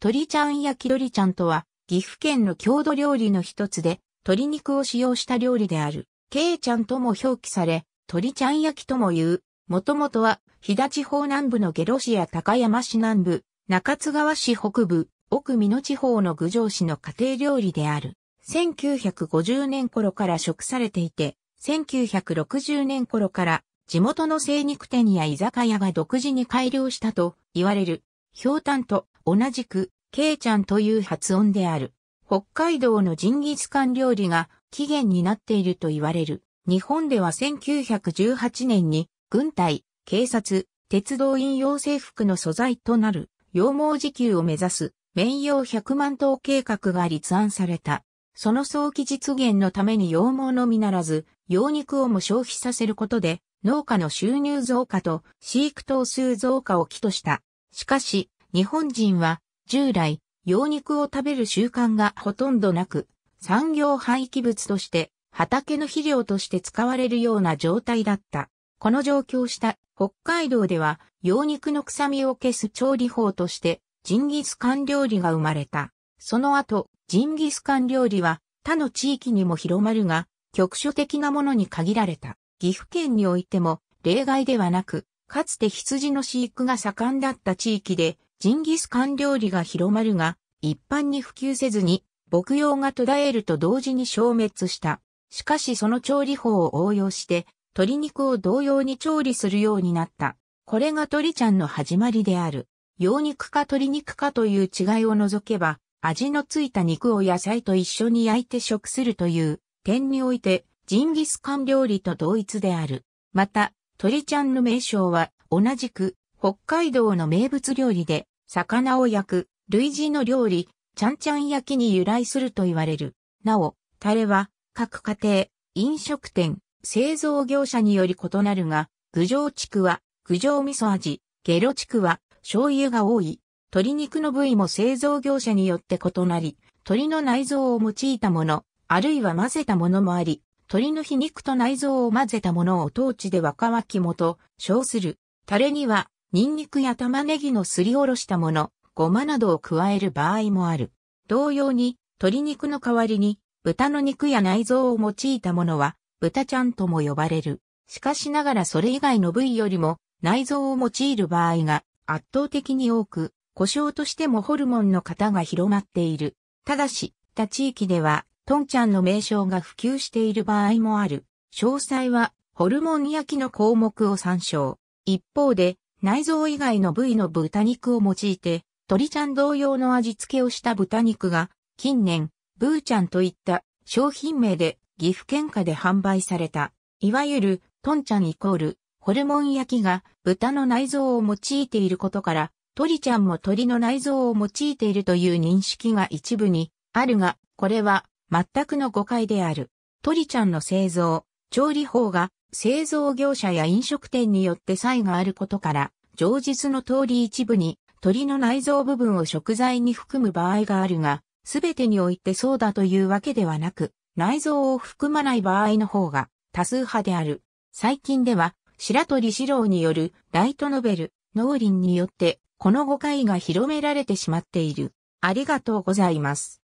鳥ちゃん焼き鳥ちゃんとは、岐阜県の郷土料理の一つで、鶏肉を使用した料理である。けいちゃんとも表記され、鳥ちゃん焼きとも言う。もともとは、飛騨地方南部の下呂市や高山市南部、中津川市北部、奥美濃地方の郡上市の家庭料理である。1950年頃から食されていて、1960年頃から地元の精肉店や居酒屋が独自に改良したと言われる。氷炭と同じく、ケイちゃんという発音である。北海道のジンギスカン料理が起源になっていると言われる。日本では1918年に軍隊、警察、鉄道員用制服の素材となる羊毛自給を目指す綿羊100万頭計画が立案された。その早期実現のために羊毛のみならず、羊肉をも消費させることで、農家の収入増加と飼育頭数増加を起とした。しかし、日本人は従来、羊肉を食べる習慣がほとんどなく、産業廃棄物として畑の肥料として使われるような状態だった。この状況した北海道では羊肉の臭みを消す調理法としてジンギスカン料理が生まれた。その後、ジンギスカン料理は他の地域にも広まるが、局所的なものに限られた。岐阜県においても例外ではなく、かつて羊の飼育が盛んだった地域で、ジンギスカン料理が広まるが、一般に普及せずに、牧羊が途絶えると同時に消滅した。しかしその調理法を応用して、鶏肉を同様に調理するようになった。これが鳥ちゃんの始まりである。羊肉か鶏肉かという違いを除けば、味のついた肉を野菜と一緒に焼いて食するという点において、ジンギスカン料理と同一である。また、鳥ちゃんの名称は、同じく、北海道の名物料理で、魚を焼く、類似の料理、ちゃんちゃん焼きに由来すると言われる。なお、タレは、各家庭、飲食店、製造業者により異なるが、郡上地区は、郡上味噌味、ゲロ地区は、醤油が多い。鶏肉の部位も製造業者によって異なり、鶏の内臓を用いたもの、あるいは混ぜたものもあり、鶏の皮肉と内臓を混ぜたものを当地で若脇もと称する。タレにはニンニクや玉ねぎのすりおろしたもの、ごまなどを加える場合もある。同様に、鶏肉の代わりに、豚の肉や内臓を用いたものは、豚ちゃんとも呼ばれる。しかしながらそれ以外の部位よりも、内臓を用いる場合が圧倒的に多く、故障としてもホルモンの方が広まっている。ただし、他地域では、トンちゃんの名称が普及している場合もある。詳細は、ホルモン焼きの項目を参照。一方で、内臓以外の部位の豚肉を用いて、鶏ちゃん同様の味付けをした豚肉が、近年、ブーちゃんといった商品名で岐阜県下で販売された、いわゆる、トンちゃんイコール、ホルモン焼きが豚の内臓を用いていることから、鳥ちゃんも鳥の内臓を用いているという認識が一部にあるが、これは全くの誤解である。鳥ちゃんの製造、調理法が製造業者や飲食店によって差異があることから、上実の通り一部に鳥の内臓部分を食材に含む場合があるが、すべてにおいてそうだというわけではなく、内臓を含まない場合の方が多数派である。最近では、白鳥四郎によるライトノベル、農林によって、この誤解が広められてしまっている。ありがとうございます。